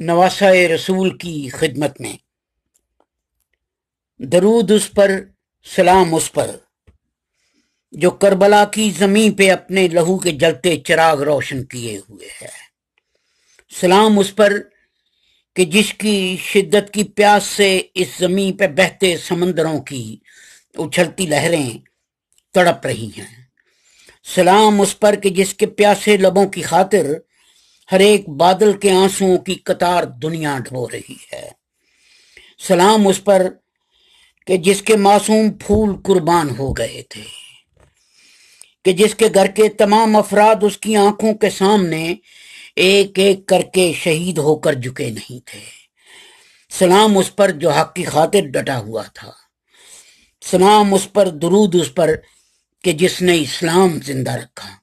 नवासा रसूल की खिदमत में दरूद उस पर सलाम उस पर जो करबला की जमीन पे अपने लहू के जलते चिराग रोशन किए हुए है सलाम उस पर कि जिसकी शिद्दत की प्यास से इस जमीन पे बहते समंदरों की उछलती लहरें तड़प रही हैं सलाम उस पर कि जिसके प्यासे लबों की खातिर हर एक बादल के आंसुओं की कतार दुनिया ढो रही है सलाम उस पर कि जिसके मासूम फूल कुर्बान हो गए थे कि जिसके घर के तमाम अफराद उसकी आंखों के सामने एक एक करके शहीद होकर झुके नहीं थे सलाम उस पर जो हक की खातिर डटा हुआ था सलाम उस पर दरूद उस पर कि जिसने इस्लाम जिंदा रखा